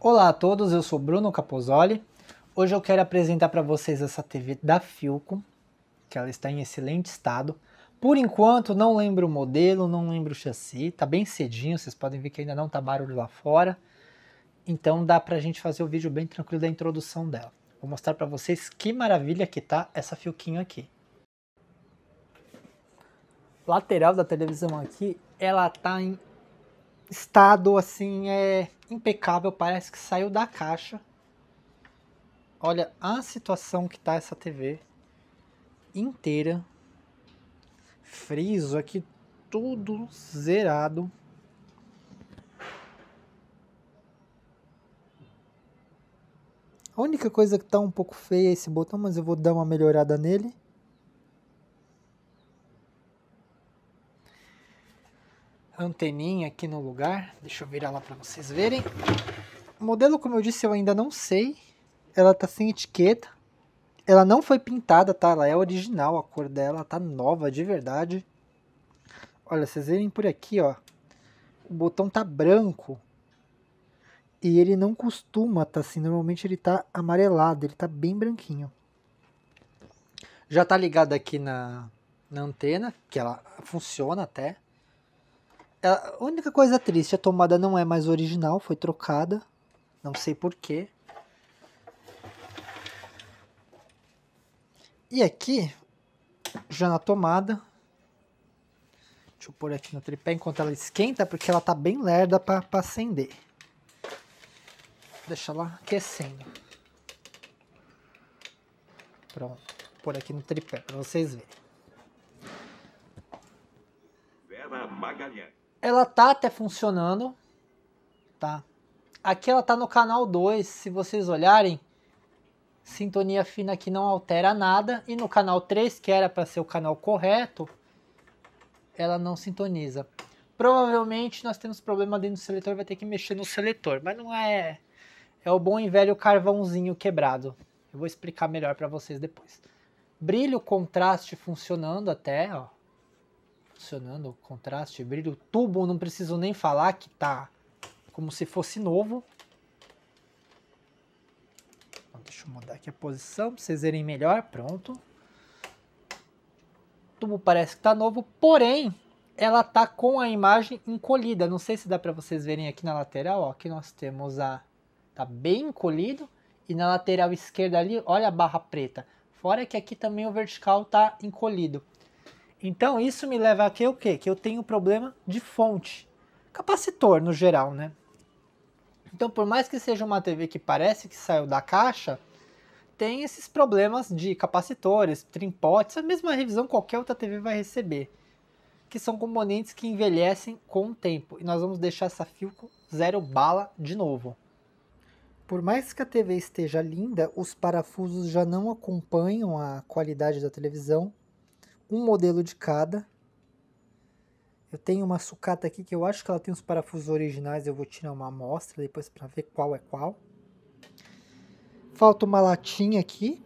Olá a todos, eu sou Bruno Capozoli. Hoje eu quero apresentar para vocês essa TV da Filco, que ela está em excelente estado. Por enquanto, não lembro o modelo, não lembro o chassi, tá bem cedinho, vocês podem ver que ainda não tá barulho lá fora. Então dá para a gente fazer o vídeo bem tranquilo da introdução dela. Vou mostrar para vocês que maravilha que tá essa Filquinho aqui lateral da televisão aqui, ela tá em estado assim é impecável, parece que saiu da caixa. Olha a situação que tá essa TV inteira. Friso aqui tudo zerado. A única coisa que tá um pouco feia é esse botão, mas eu vou dar uma melhorada nele. anteninha aqui no lugar. Deixa eu virar lá para vocês verem. O modelo, como eu disse, eu ainda não sei. Ela tá sem etiqueta. Ela não foi pintada, tá? Ela é original, a cor dela tá nova de verdade. Olha, vocês verem por aqui, ó. O botão tá branco. E ele não costuma tá assim, normalmente ele tá amarelado, ele tá bem branquinho. Já tá ligado aqui na, na antena, que ela funciona até. A única coisa triste, a tomada não é mais original, foi trocada. Não sei porquê. E aqui, já na tomada. Deixa eu pôr aqui no tripé enquanto ela esquenta, porque ela tá bem lerda para acender. Deixa ela aquecendo. Pronto. Vou pôr aqui no tripé para vocês verem. Vera Magalhães. Ela tá até funcionando, tá? Aqui ela tá no canal 2, se vocês olharem, sintonia fina aqui não altera nada e no canal 3, que era para ser o canal correto, ela não sintoniza. Provavelmente nós temos problema dentro do seletor, vai ter que mexer no seletor, mas não é é o bom e velho carvãozinho quebrado. Eu vou explicar melhor para vocês depois. Brilho, contraste funcionando até, ó funcionando, contraste, brilho, tubo, não preciso nem falar que tá como se fosse novo. Então, deixa eu mudar aqui a posição para vocês verem melhor, pronto. Tubo parece que tá novo, porém ela tá com a imagem encolhida. Não sei se dá para vocês verem aqui na lateral, ó, que nós temos a tá bem encolhido e na lateral esquerda ali, olha a barra preta. Fora que aqui também o vertical tá encolhido. Então isso me leva a que o quê? Que eu tenho problema de fonte. Capacitor no geral, né? Então, por mais que seja uma TV que parece que saiu da caixa, tem esses problemas de capacitores, trimpotes, a mesma revisão qualquer outra TV vai receber, que são componentes que envelhecem com o tempo. E nós vamos deixar essa Filco zero bala de novo. Por mais que a TV esteja linda, os parafusos já não acompanham a qualidade da televisão um modelo de cada. Eu tenho uma sucata aqui que eu acho que ela tem os parafusos originais, eu vou tirar uma amostra depois para ver qual é qual. Falta uma latinha aqui.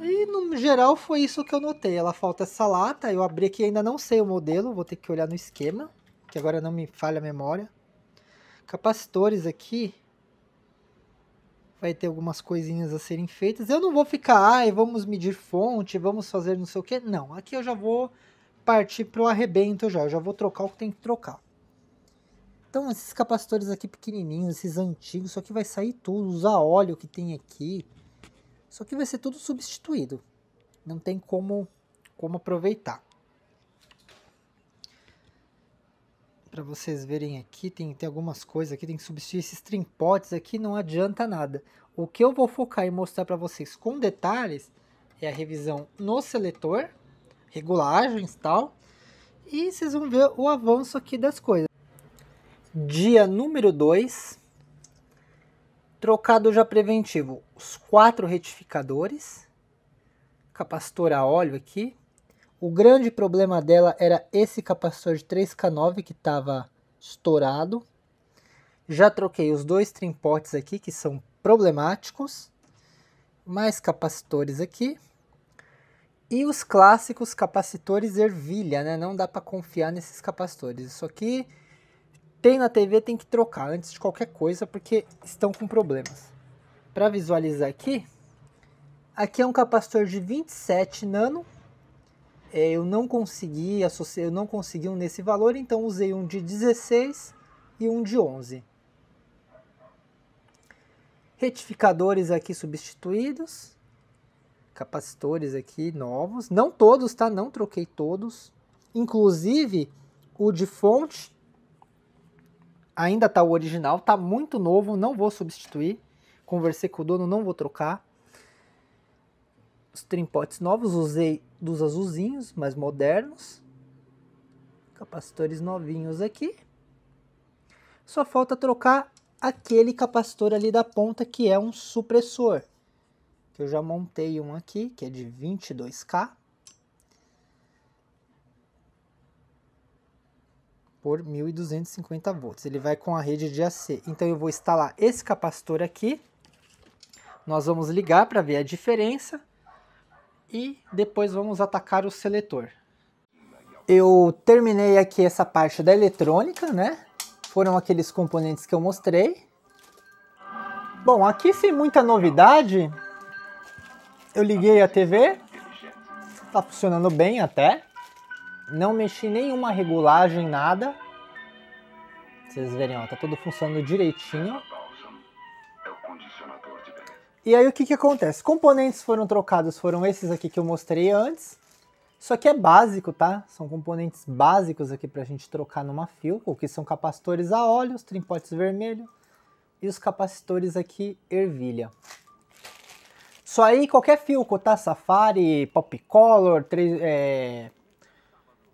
E no geral foi isso que eu notei. Ela falta essa lata, eu abri aqui ainda não sei o modelo, vou ter que olhar no esquema, que agora não me falha a memória. Capacitores aqui, vai ter algumas coisinhas a serem feitas. Eu não vou ficar, ai, vamos medir fonte, vamos fazer não sei o que. Não, aqui eu já vou partir para o arrebento já, eu já vou trocar o que tem que trocar. Então, esses capacitores aqui pequenininhos, esses antigos, só que vai sair tudo, usar óleo que tem aqui. Só que vai ser tudo substituído. Não tem como, como aproveitar. para vocês verem aqui, tem, tem algumas coisas aqui, tem que substituir esses trimpotes aqui, não adianta nada. O que eu vou focar e mostrar para vocês com detalhes é a revisão no seletor, regulagens e tal, e vocês vão ver o avanço aqui das coisas. Dia número 2, trocado já preventivo, os quatro retificadores, capacitor a óleo aqui, o grande problema dela era esse capacitor de 3K9 que estava estourado. Já troquei os dois trimpotes aqui que são problemáticos. Mais capacitores aqui. E os clássicos capacitores ervilha, né? Não dá para confiar nesses capacitores. Isso aqui tem na TV, tem que trocar antes de qualquer coisa porque estão com problemas. Para visualizar aqui, aqui é um capacitor de 27 nano é, eu não consegui associar, eu não consegui um nesse valor, então usei um de 16 e um de 11. Retificadores aqui substituídos, capacitores aqui novos, não todos, tá? Não troquei todos. Inclusive, o de fonte ainda tá o original, tá muito novo, não vou substituir. Conversei com o dono, não vou trocar trimpotes novos, usei dos azulzinhos, mais modernos. Capacitores novinhos aqui. Só falta trocar aquele capacitor ali da ponta que é um supressor. Que eu já montei um aqui, que é de 22K. Por 1250 volts. Ele vai com a rede de AC. Então eu vou instalar esse capacitor aqui. Nós vamos ligar para ver a diferença e depois vamos atacar o seletor. Eu terminei aqui essa parte da eletrônica, né? Foram aqueles componentes que eu mostrei. Bom, aqui sem muita novidade, eu liguei a TV, tá funcionando bem até. Não mexi nenhuma regulagem, nada. vocês verem, ó, tá tudo funcionando direitinho. E aí o que, que acontece? Componentes foram trocados, foram esses aqui que eu mostrei antes. Isso aqui é básico, tá? São componentes básicos aqui para a gente trocar numa Philco, que são capacitores a óleo, os trimpotes vermelho e os capacitores aqui ervilha. Isso aí, qualquer Philco, tá? Safari, Popcolor, 3, é...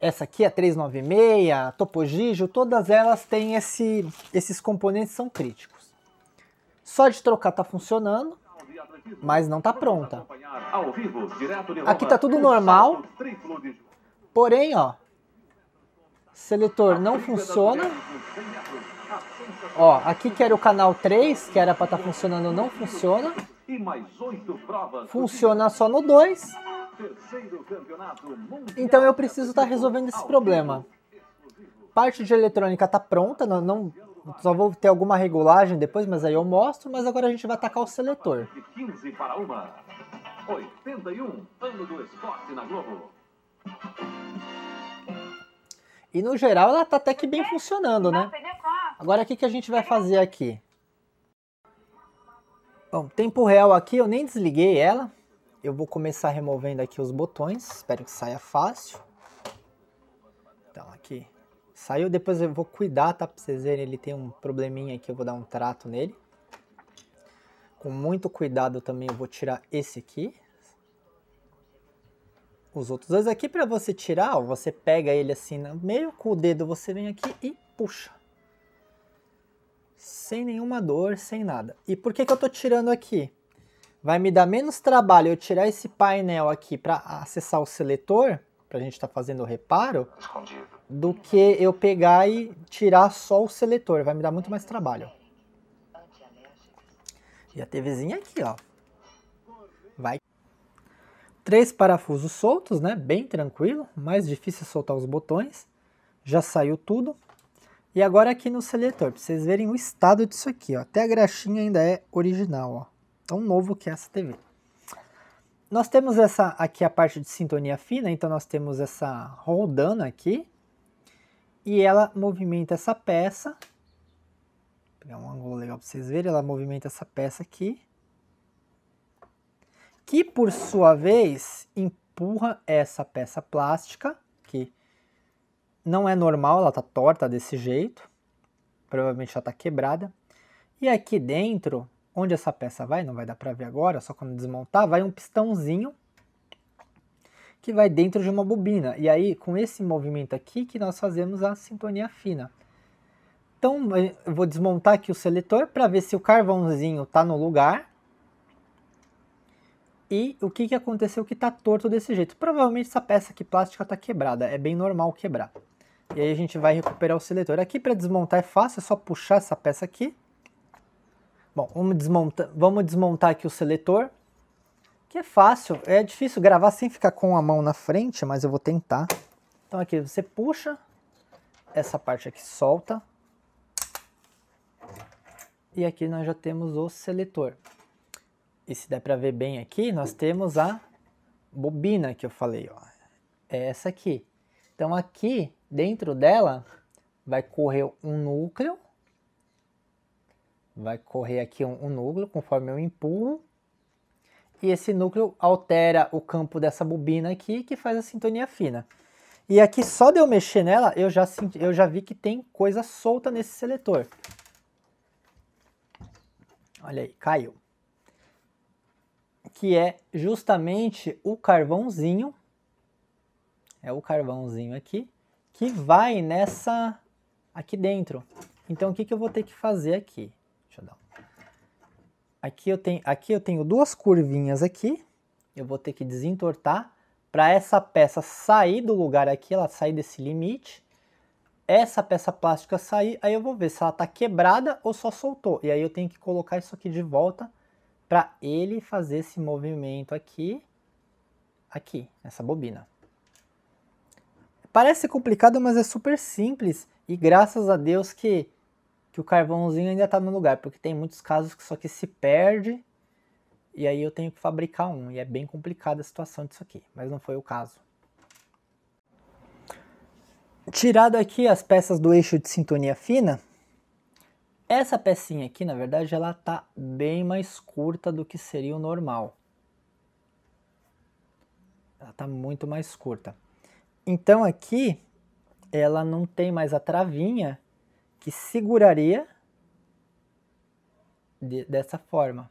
essa aqui é 396, Topogijo, todas elas têm esse... esses componentes são críticos. Só de trocar tá funcionando mas não tá pronta. Aqui tá tudo normal, porém, ó, seletor não funciona. Ó, aqui que era o canal 3, que era para estar tá funcionando, não funciona. Funciona só no 2. Então eu preciso estar tá resolvendo esse problema. Parte de eletrônica tá pronta, não, não só vou ter alguma regulagem depois, mas aí eu mostro. Mas agora a gente vai atacar o seletor. 15 para uma. 81 ano do esporte na Globo. E no geral ela tá até que bem funcionando, né? Agora o que, que a gente vai fazer aqui? Bom, tempo real aqui, eu nem desliguei ela. Eu vou começar removendo aqui os botões, espero que saia fácil. Então aqui, Saiu, depois eu vou cuidar, tá? Pra vocês verem, ele tem um probleminha aqui, eu vou dar um trato nele. Com muito cuidado também eu vou tirar esse aqui. Os outros dois aqui, para você tirar, ó, você pega ele assim no meio, com o dedo você vem aqui e puxa. Sem nenhuma dor, sem nada. E por que, que eu tô tirando aqui? vai me dar menos trabalho eu tirar esse painel aqui para acessar o seletor, para a gente estar tá fazendo o reparo, Escondido do que eu pegar e tirar só o seletor. Vai me dar muito mais trabalho. E a TVzinha aqui, ó. Vai. Três parafusos soltos, né? Bem tranquilo. Mais difícil soltar os botões. Já saiu tudo. E agora aqui no seletor, para vocês verem o estado disso aqui, ó. Até a graxinha ainda é original, ó. Tão novo que é essa TV. Nós temos essa aqui a parte de sintonia fina, então nós temos essa rodando aqui, e ela movimenta essa peça. Vou pegar um ângulo legal para vocês verem. Ela movimenta essa peça aqui. Que, por sua vez, empurra essa peça plástica, que não é normal, ela está torta desse jeito. Provavelmente ela está quebrada. E aqui dentro, onde essa peça vai, não vai dar para ver agora, só quando desmontar, vai um pistãozinho que vai dentro de uma bobina. E aí, com esse movimento aqui, que nós fazemos a sintonia fina. Então, eh, eu vou desmontar aqui o seletor para ver se o carvãozinho está no lugar. E o que, que aconteceu que está torto desse jeito. Provavelmente essa peça aqui plástica está quebrada, é bem normal quebrar. E aí a gente vai recuperar o seletor. Aqui para desmontar é fácil, é só puxar essa peça aqui. Bom, vamos desmontar, vamos desmontar aqui o seletor. Que é fácil, é difícil gravar sem ficar com a mão na frente, mas eu vou tentar. Então aqui você puxa, essa parte aqui solta. E aqui nós já temos o seletor. E se der para ver bem aqui, nós temos a bobina que eu falei, ó. É essa aqui. Então aqui, dentro dela, vai correr um núcleo. Vai correr aqui um, um núcleo conforme eu empurro e esse núcleo altera o campo dessa bobina aqui, que faz a sintonia fina. E aqui só de eu mexer nela, eu já, senti, eu já vi que tem coisa solta nesse seletor. Olha aí, caiu. Que é justamente o carvãozinho, é o carvãozinho aqui, que vai nessa, aqui dentro. Então o que, que eu vou ter que fazer aqui? Deixa eu dar Aqui eu tenho, aqui eu tenho duas curvinhas aqui, eu vou ter que desentortar para essa peça sair do lugar aqui, ela sair desse limite, essa peça plástica sair, aí eu vou ver se ela está quebrada ou só soltou. E aí eu tenho que colocar isso aqui de volta para ele fazer esse movimento aqui, aqui, nessa bobina. Parece complicado, mas é super simples e graças a Deus que que o carvãozinho ainda está no lugar, porque tem muitos casos que só que se perde e aí eu tenho que fabricar um, e é bem complicada a situação disso aqui, mas não foi o caso. Tirado aqui as peças do eixo de sintonia fina, essa pecinha aqui, na verdade, ela tá bem mais curta do que seria o normal. Ela tá muito mais curta. Então aqui, ela não tem mais a travinha que seguraria de, dessa forma.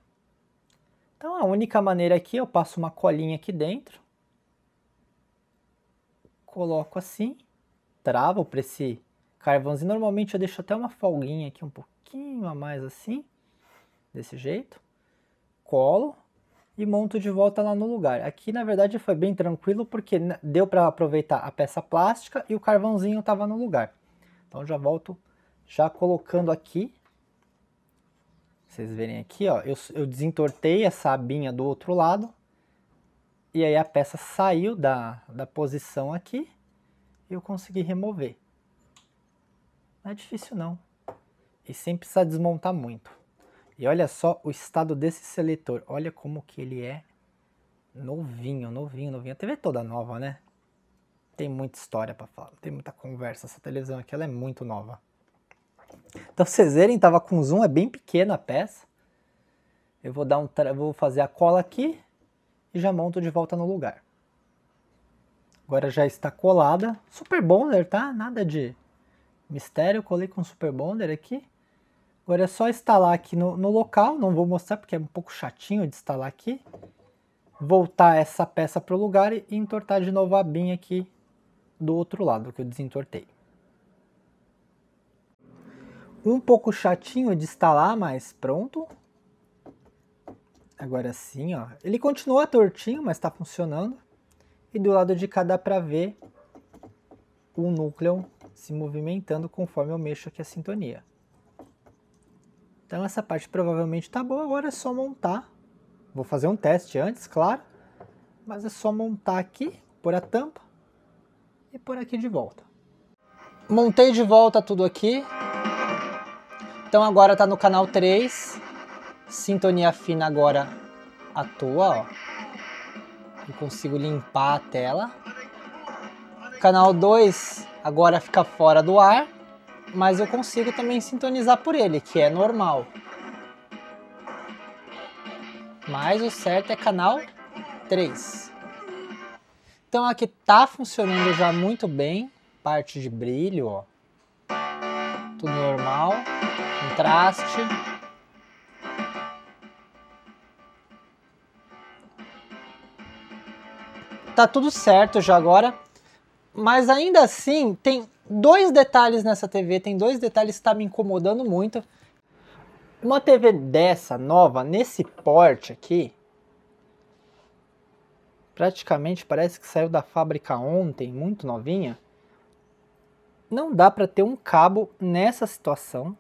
Então a única maneira aqui, eu passo uma colinha aqui dentro, coloco assim, travo para esse carvãozinho. Normalmente eu deixo até uma folguinha aqui um pouquinho a mais assim, desse jeito. Colo e monto de volta lá no lugar. Aqui na verdade foi bem tranquilo porque deu para aproveitar a peça plástica e o carvãozinho estava no lugar. Então já volto já colocando aqui, vocês verem aqui, ó, eu, eu desentortei essa abinha do outro lado, e aí a peça saiu da, da posição aqui, e eu consegui remover. Não é difícil não, e sem precisar desmontar muito. E olha só o estado desse seletor, olha como que ele é novinho, novinho, novinho. A TV é toda nova, né? Tem muita história para falar, tem muita conversa. Essa televisão aqui ela é muito nova. Então vocês verem, estava com zoom, é bem pequena a peça. Eu vou, dar um vou fazer a cola aqui e já monto de volta no lugar. Agora já está colada. Super Bonder, tá? Nada de mistério. Colei com Super Bonder aqui. Agora é só instalar aqui no, no local. Não vou mostrar porque é um pouco chatinho de instalar aqui. Voltar essa peça para o lugar e entortar de novo a abinha aqui do outro lado que eu desentortei. Um pouco chatinho de instalar, mas pronto. Agora sim, ó. Ele continua tortinho, mas está funcionando. E do lado de cá dá para ver o núcleo se movimentando conforme eu mexo aqui a sintonia. Então essa parte provavelmente está boa, agora é só montar. Vou fazer um teste antes, claro. Mas é só montar aqui, pôr a tampa e pôr aqui de volta. Montei de volta tudo aqui. Então agora tá no canal 3. Sintonia fina agora à toa, ó. Eu consigo limpar a tela. Canal 2 agora fica fora do ar, mas eu consigo também sintonizar por ele, que é normal. Mas o certo é canal 3. Então aqui tá funcionando já muito bem, parte de brilho, ó. Tudo normal contraste. Tá tudo certo já agora, mas ainda assim tem dois detalhes nessa TV, tem dois detalhes que tá me incomodando muito. Uma TV dessa nova, nesse porte aqui, praticamente parece que saiu da fábrica ontem, muito novinha. Não dá para ter um cabo nessa situação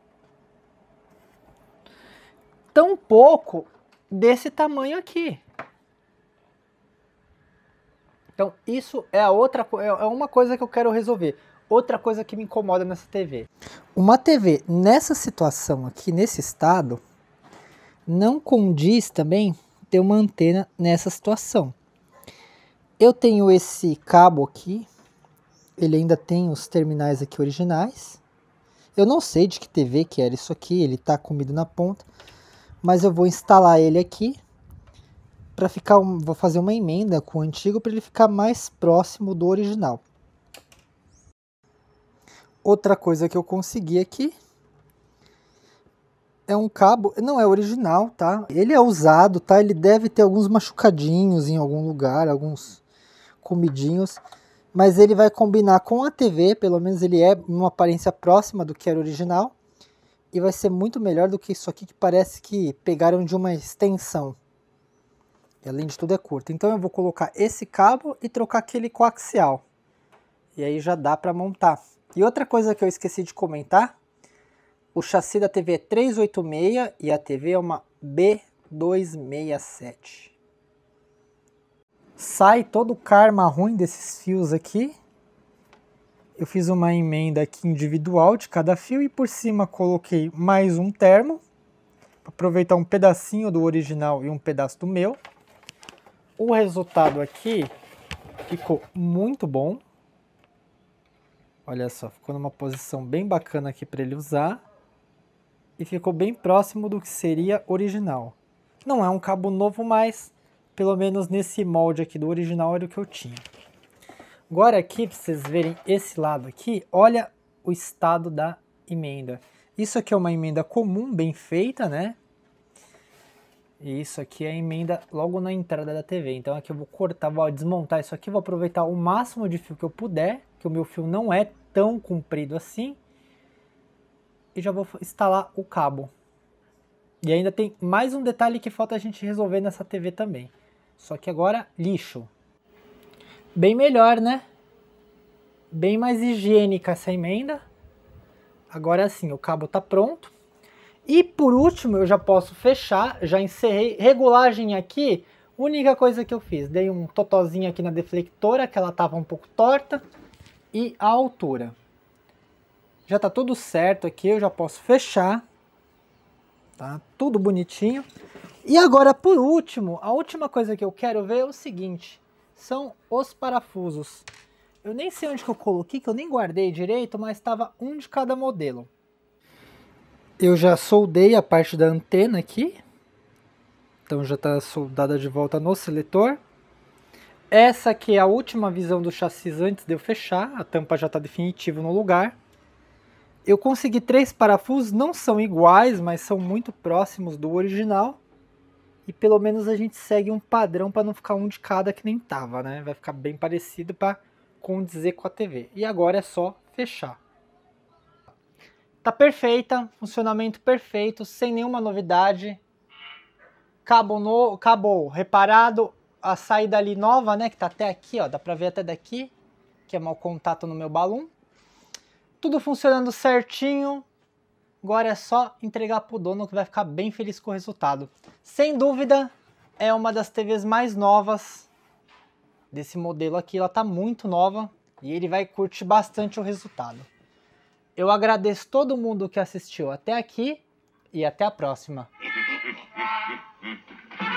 tão pouco desse tamanho aqui. Então, isso é outra é, é uma coisa que eu quero resolver. Outra coisa que me incomoda nessa TV. Uma TV nessa situação aqui, nesse estado, não condiz também ter uma antena nessa situação. Eu tenho esse cabo aqui, ele ainda tem os terminais aqui originais. Eu não sei de que TV que era isso aqui, ele tá comido na ponta mas eu vou instalar ele aqui para ficar, um, vou fazer uma emenda com o antigo para ele ficar mais próximo do original. Outra coisa que eu consegui aqui é um cabo, não é original, tá? Ele é usado, tá? Ele deve ter alguns machucadinhos em algum lugar, alguns comidinhos, mas ele vai combinar com a TV, pelo menos ele é uma aparência próxima do que era original e vai ser muito melhor do que isso aqui que parece que pegaram de uma extensão. E, além de tudo é curto. Então eu vou colocar esse cabo e trocar aquele coaxial. E aí já dá para montar. E outra coisa que eu esqueci de comentar, o chassi da TV é 386 e a TV é uma B267. Sai todo o karma ruim desses fios aqui eu fiz uma emenda aqui individual de cada fio e por cima coloquei mais um termo, para aproveitar um pedacinho do original e um pedaço do meu. O resultado aqui ficou muito bom. Olha só, ficou numa posição bem bacana aqui para ele usar. E ficou bem próximo do que seria original. Não é um cabo novo, mas pelo menos nesse molde aqui do original era o que eu tinha. Agora aqui, para vocês verem esse lado aqui, olha o estado da emenda. Isso aqui é uma emenda comum, bem feita, né? E isso aqui é a emenda logo na entrada da TV. Então aqui eu vou cortar, vou desmontar isso aqui, vou aproveitar o máximo de fio que eu puder, que o meu fio não é tão comprido assim. E já vou instalar o cabo. E ainda tem mais um detalhe que falta a gente resolver nessa TV também. Só que agora, lixo. Bem melhor, né? Bem mais higiênica essa emenda. Agora sim, o cabo está pronto. E por último, eu já posso fechar, já encerrei. Regulagem aqui, única coisa que eu fiz, dei um totozinho aqui na deflectora, que ela estava um pouco torta, e a altura. Já está tudo certo aqui, eu já posso fechar. Tá tudo bonitinho. E agora, por último, a última coisa que eu quero ver é o seguinte são os parafusos. Eu nem sei onde que eu coloquei, que eu nem guardei direito, mas estava um de cada modelo. Eu já soldei a parte da antena aqui. Então já está soldada de volta no seletor. Essa aqui é a última visão do chassi antes de eu fechar. A tampa já está definitiva no lugar. Eu consegui três parafusos, não são iguais, mas são muito próximos do original. E pelo menos a gente segue um padrão para não ficar um de cada que nem tava, né? Vai ficar bem parecido para condizer com a TV. E agora é só fechar. Tá perfeita, funcionamento perfeito, sem nenhuma novidade. Cabo, no, cabo reparado, a saída ali nova, né, que tá até aqui, ó, dá para ver até daqui, que é mau contato no meu balão. Tudo funcionando certinho, Agora é só entregar para o dono que vai ficar bem feliz com o resultado. Sem dúvida, é uma das TVs mais novas desse modelo aqui. Ela está muito nova e ele vai curtir bastante o resultado. Eu agradeço todo mundo que assistiu até aqui e até a próxima.